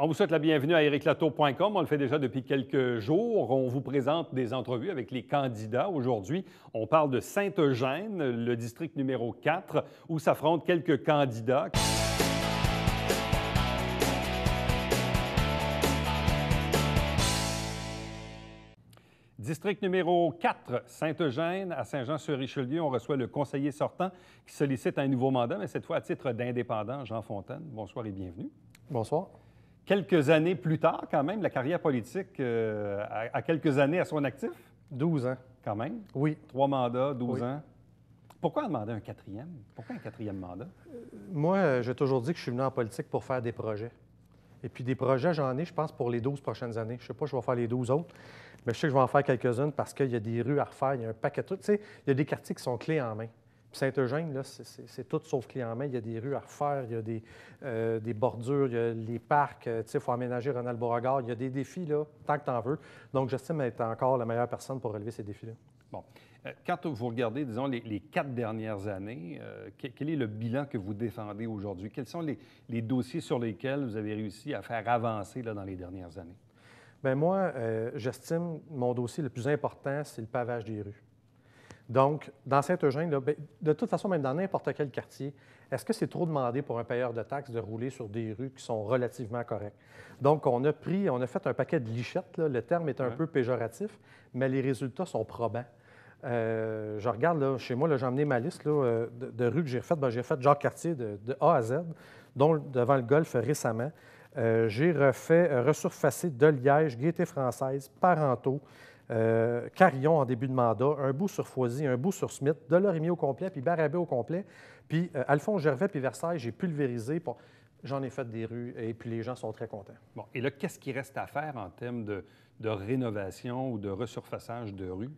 On vous souhaite la bienvenue à ericlato.com. On le fait déjà depuis quelques jours. On vous présente des entrevues avec les candidats. Aujourd'hui, on parle de Saint-Eugène, le district numéro 4, où s'affrontent quelques candidats. District numéro 4, Saint-Eugène, à Saint-Jean-sur-Richelieu, on reçoit le conseiller sortant qui sollicite un nouveau mandat, mais cette fois à titre d'indépendant, Jean Fontaine. Bonsoir et bienvenue. Bonsoir quelques années plus tard, quand même, la carrière politique euh, à, quelques années à son actif? 12 ans. Quand même? Oui. Trois mandats, 12 ans. Pourquoi demander un quatrième? Pourquoi un quatrième mandat? Euh, moi, euh, j'ai toujours dit que je suis venu en politique pour faire des projets. Et puis des projets, j'en ai, je pense, pour les 12 prochaines années. Je ne sais pas, je vais faire les 12 autres, mais je sais que je vais en faire quelques-unes parce qu'il y a des rues à refaire, il y a un paquet de trucs. Tu sais, il y a des quartiers qui sont clés en main. Saint-Eugène, c'est tout sauf clé en main. Il y a des rues à refaire, il y a des, euh, bordures, il y a les parcs. Euh, il faut aménager Ronald Beauregard. Il y a des défis, là, tant que tu en veux. Donc, j'estime être encore la meilleure personne pour relever ces défis-là. Bon. Euh, quand vous regardez, disons, les, quatre dernières années, quel est le bilan que vous défendez aujourd'hui? Quels sont les, dossiers sur lesquels vous avez réussi à faire avancer là, dans les dernières années? Bien, moi, j'estime mon dossier le plus important, c'est le pavage des rues. Donc, dans Saint-Eugène, ben, de toute façon, même dans n'importe quel quartier, est-ce que c'est trop demandé pour un payeur de taxes de rouler sur des rues qui sont relativement correctes? Donc, on a pris, on a fait un paquet de lichettes, le terme est un peu péjoratif, mais les résultats sont probants. Euh, je regarde, chez moi, j'ai emmené ma liste euh, de, rues que j'ai refaites. Ben, j'ai fait genre quartier de, A à Z, dont devant le golf récemment. Euh, j'ai refait resurfacé de Liège, Gaieté française, parentaux. Euh, Carillon en début de mandat, un bout sur Foisy, un bout sur Smith, Delorimier au complet, puis Barabé au complet, puis euh, Alphonse Gervais, puis Versailles, j'ai pulvérisé. J'en ai fait des rues et puis les gens sont très contents. Bon, et là, qu'est-ce qui reste à faire en termes de de rénovation ou de resurfaçage de rue?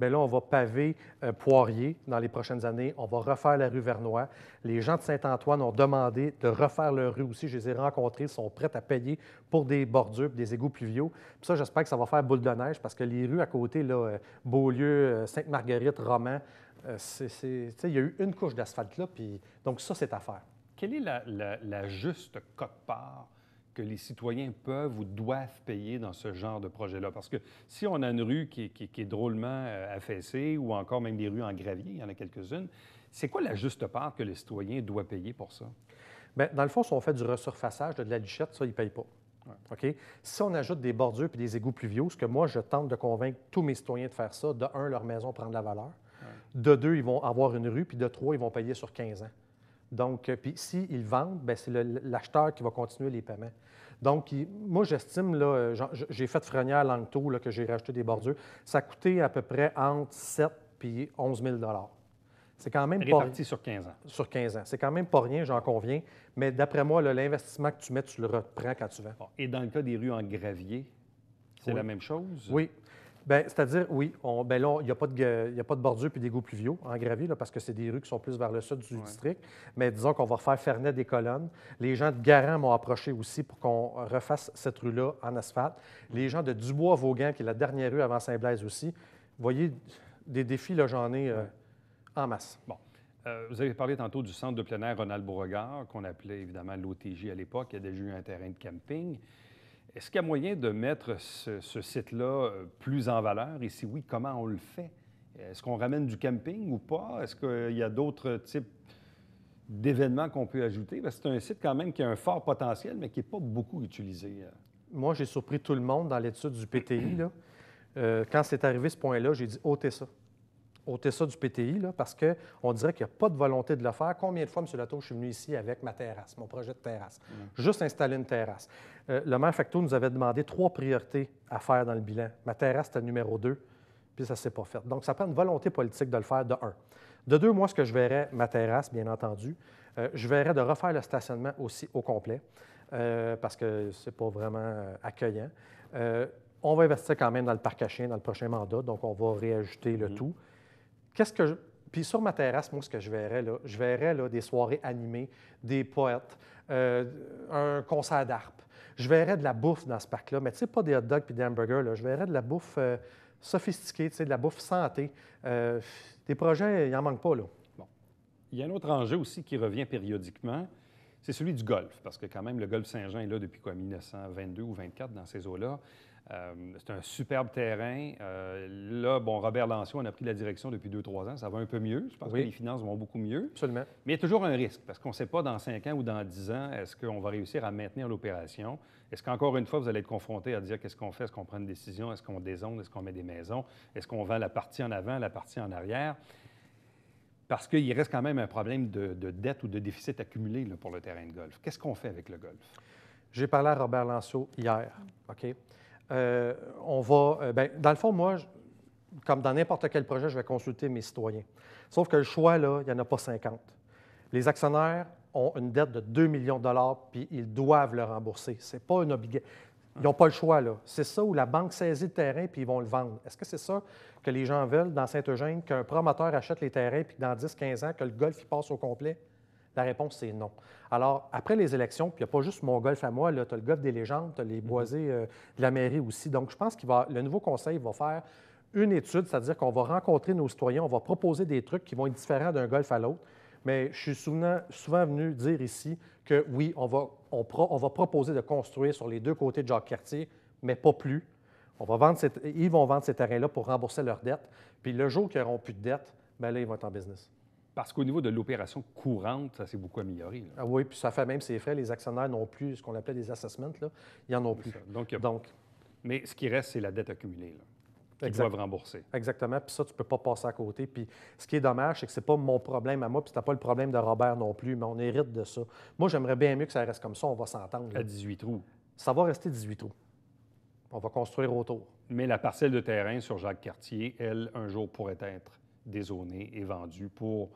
Bien là, on va paver euh, Poirier dans les prochaines années. On va refaire la rue Vernois. Les gens de Saint-Antoine ont demandé de refaire leur rue aussi. Je les ai rencontrés. Ils sont prêts à payer pour des bordures des égouts pluviaux. Puis ça, j'espère que ça va faire boule de neige parce que les rues à côté, là, euh, Beaulieu, euh, Sainte-Marguerite, Roman, il y a eu une couche d'asphalte là. Puis... Donc, ça, c'est à faire. Quelle est la, juste cote-part que les citoyens peuvent ou doivent payer dans ce genre de projet-là. Parce que si on a une rue qui, est drôlement euh, affaissée, ou encore même des rues en gravier, il y en a quelques-unes, c'est quoi la juste part que les citoyens doivent payer pour ça? Bien, dans le fond, si on fait du resurfaçage, de la lichette, ça, ils ne payent pas. OK? Si on ajoute des bordures et des égouts pluviaux, ce que moi, je tente de convaincre tous mes citoyens de faire ça, de un, leur maison prend de la valeur. De deux, ils vont avoir une rue, puis de trois, ils vont payer sur 15 ans. Donc, euh, puis s'ils vendent, vendent, c'est l'acheteur qui va continuer les paiements. Donc, moi, j'estime, là, euh, j'ai fait Frenière Langto, là, que j'ai racheté des bordures, ça coûtait à peu près entre 7 et 11 000 c'est quand même Réparti sur 15 ans. Sur 15 ans. C'est quand même pas rien, j'en conviens. Mais d'après moi, l'investissement que tu mets, tu le reprends quand tu vends. Et dans le cas des rues en gravier, c'est la même chose? Oui. Ben, c'est-à-dire, oui, on, ben il n'y a, pas de, bordure puis des goûts pluviaux en gravier, parce que c'est des rues qui sont plus vers le sud du district. Mais disons qu'on va refaire Fernet des colonnes. Les gens de garant m'ont approché aussi pour qu'on refasse cette rue-là en asphalte. Les gens de Dubois-Vauguin, qui est la dernière rue avant Saint-Blaise aussi. voyez, des défis, là, j'en ai euh, en masse. Bon. Euh, vous avez parlé tantôt du centre de plein air Ronald Beauregard, qu'on appelait évidemment l'OTJ à l'époque. Il y a déjà eu un terrain de camping. Est-ce qu'il y a moyen de mettre ce, site-là euh, plus en valeur? Et si oui, comment on le fait? Est-ce qu'on ramène du camping ou pas? Est-ce qu'il y a d'autres types d'événements qu'on peut ajouter? C'est un site quand même qui a un fort potentiel, mais qui n'est pas beaucoup utilisé. Euh. Moi, j'ai surpris tout le monde dans l'étude du PTI. Euh, quand c'est arrivé ce point-là, j'ai dit ôtez ça ôter ça du PTI, là, parce qu'on dirait qu'il n'y a pas de volonté de le faire. Combien de fois, M. Latour, je suis venu ici avec ma terrasse, mon projet de terrasse? Mm. Juste installer une terrasse. Euh, le maire Facto nous avait demandé trois priorités à faire dans le bilan. Ma terrasse, c'était numéro deux, puis ça ne s'est pas fait. Donc, ça prend une volonté politique de le faire, de un. De deux, moi, ce que je verrais, ma terrasse, bien entendu, euh, je verrais de refaire le stationnement aussi au complet, euh, parce que ce c'est pas vraiment accueillant. on va investir quand même dans le parc à chiens dans le prochain mandat, donc on va réajuster le mm-hmm. tout ce que Puis sur ma terrasse, moi, ce que je verrais, là, je verrais des soirées animées, des poètes, euh, un concert d'harpe. Je verrais de la bouffe dans ce parc-là, mais tu sais, pas des hot dogs puis des hamburgers. Là. Je verrais de la bouffe euh, sophistiquée, tu sais, de la bouffe santé. Euh, des projets, il n'en manque pas, là. Bon. Il y a un autre enjeu aussi qui revient périodiquement, c'est celui du golf, parce que quand même, le golf Saint-Jean est là depuis quoi, 1922 ou 24 dans ces eaux-là. Euh, c'est un superbe terrain. Euh, là, bon, Robert Lancio on a pris la direction depuis 2 trois ans. Ça va un peu mieux. Je pense que les finances vont beaucoup mieux. Absolument. Mais il y a toujours un risque parce qu'on ne sait pas dans cinq ans ou dans dix ans, est-ce qu'on va réussir à maintenir l'opération? Est-ce qu'encore une fois, vous allez être confronté à dire qu'est-ce qu'on fait? Est-ce qu'on prend une décision? Est-ce qu'on désonde? Est-ce qu'on met des maisons? Est-ce qu'on vend la partie en avant, la partie en arrière? Parce qu'il reste quand même un problème de, dette ou de déficit accumulé pour le terrain de golf. Qu'est-ce qu'on fait avec le golf? J'ai parlé à Robert Lanceau hier. OK? Euh, on va. Euh, ben, dans le fond, moi, comme dans n'importe quel projet, je vais consulter mes citoyens. Sauf que le choix, là, il n'y en a pas 50. Les actionnaires ont une dette de 2 millions de dollars, puis ils doivent le rembourser. C'est pas une obligation. Ils n'ont pas le choix, là. C'est ça où la banque saisit le terrain, puis ils vont le vendre. Est-ce que c'est ça que les gens veulent dans Saint-Eugène, qu'un promoteur achète les terrains, puis dans 10-15 ans, que le golf y passe au complet? La réponse, c'est non. Alors, après les élections, puis il n'y a pas juste mon golf à moi, tu as le golf des légendes, tu as les mhm. boisés euh, de la mairie aussi. Donc, je pense que le nouveau conseil va faire une étude, c'est-à-dire qu'on va rencontrer nos citoyens, on va proposer des trucs qui vont être différents d'un golf à l'autre. Mais je suis souvent, souvent, venu dire ici que oui, on va, on, va proposer de construire sur les deux côtés de Jacques-Cartier, mais pas plus. On va vendre ils vont vendre ces terrains-là pour rembourser leurs dettes. Puis le jour qu'ils n'auront plus de dettes, bien là, ils vont être en business. Parce qu'au niveau de l'opération courante, ça s'est beaucoup amélioré. Ah oui, puis ça fait même ses frais. Les actionnaires n'ont plus ce qu'on appelait des assessments. Là. Ils n'en ont plus. Donc, Donc, Mais ce qui reste, c'est la dette accumulée. Là. Ils doivent rembourser. Exactement. Puis ça, tu ne peux pas passer à côté. Puis ce qui est dommage, c'est que ce n'est pas mon problème à moi, puis ce pas le problème de Robert non plus, mais on hérite de ça. Moi, j'aimerais bien mieux que ça reste comme ça, on va s'entendre. À 18 trous. Ça va rester 18 trous. On va construire autour. Mais la parcelle de terrain sur Jacques-Cartier, elle, un jour pourrait être dézonée et vendue pour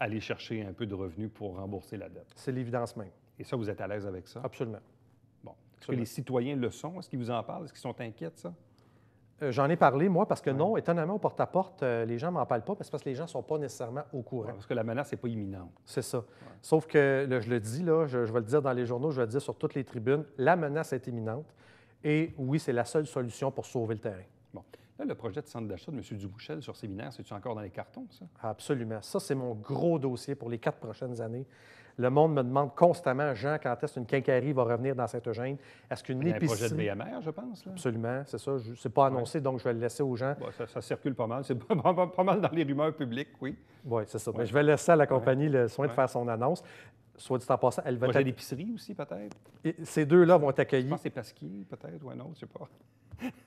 aller chercher un peu de revenus pour rembourser la dette. C'est l'évidence même. Et ça, vous êtes à l'aise avec ça? Absolument. Bon. Est-ce que les citoyens le sont? Est-ce qu'ils vous en parlent? Est-ce qu'ils sont inquiets ça? Euh, j'en ai parlé, moi, parce que non, étonnamment, au porte-à-porte, euh, les gens ne m'en parlent pas, parce que les gens ne sont pas nécessairement au courant. parce que la menace n'est pas imminente. C'est ça. Sauf que, je le dis, là, je, je, vais le dire dans les journaux, je vais le dire sur toutes les tribunes, la menace est imminente. Et oui, c'est la seule solution pour sauver le terrain. Bon le projet de centre d'achat de M. Dubouchel sur Séminaire, c'est-tu encore dans les cartons, ça? Absolument. Ça, c'est mon gros dossier pour les quatre prochaines années. Le monde me demande constamment, Jean, quand est-ce qu'une quincaillerie va revenir dans Saint-Eugène? Est-ce qu'une épicerie... un projet de BMR, je pense. Absolument, c'est ça. C'est pas annoncé, donc je vais le laisser aux gens. ça, circule pas mal. C'est pas, mal dans les rumeurs publiques, oui. Oui, c'est ça. je vais laisser à la compagnie le soin de faire son annonce. Soit dit en passant, elle va être. l'épicerie aussi, peut-être. Ces deux-là vont être accueillis. Je pense que c'est Pasquier, peut-être, ou un autre, je ne sais pas.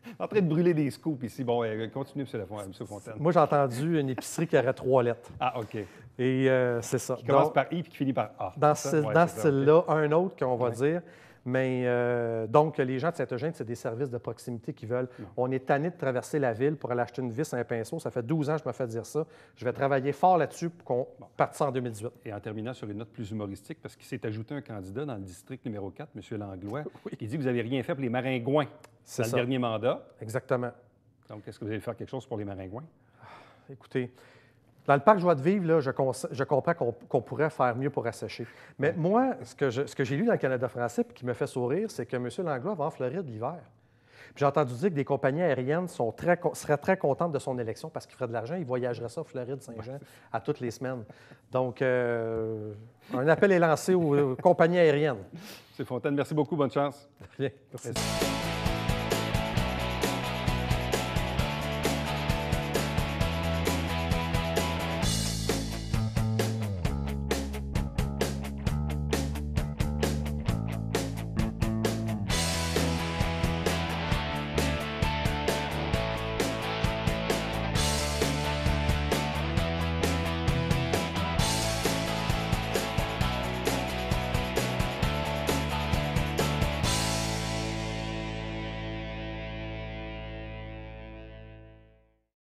en train de brûler des scoops ici. Bon, continue, M. Fontaine. Moi, j'ai entendu une épicerie qui aurait trois lettres. Ah, OK. Et euh, c'est ça. Qui commence par I et qui finit par A. Dans, ce, style-là, un autre qu'on va dire. Mais euh, donc, les gens de Saint-Eugène, c'est des services de proximité qui veulent. On est tanné de traverser la ville pour aller acheter une vis, un pinceau. Ça fait 12 ans que je me fais dire ça. Je vais travailler fort là-dessus pour qu'on parte ça en 2018. Et en terminant sur une note plus humoristique, parce qu'il s'est ajouté un candidat dans le district numéro 4, M. Langlois, qui dit que vous n'avez rien fait pour les maringouins dans le dernier mandat. Exactement. Donc, est-ce que vous allez faire quelque chose pour les maringouins? Ah, écoutez, dans le parc Joie de Vivre, je, comprends qu'on pourrait faire mieux pour assécher. Mais moi, ce que j'ai lu dans le Canada français et qui me fait sourire, c'est que M. Langlois va en Floride l'hiver. J'ai entendu dire que des compagnies aériennes seraient très contentes de son élection parce qu'il ferait de l'argent. Il voyagerait ça Floride-Saint-Jean à toutes les semaines. Donc, euh, un appel est lancé aux, compagnies aériennes. M. Fontaine, merci beaucoup. Bonne chance.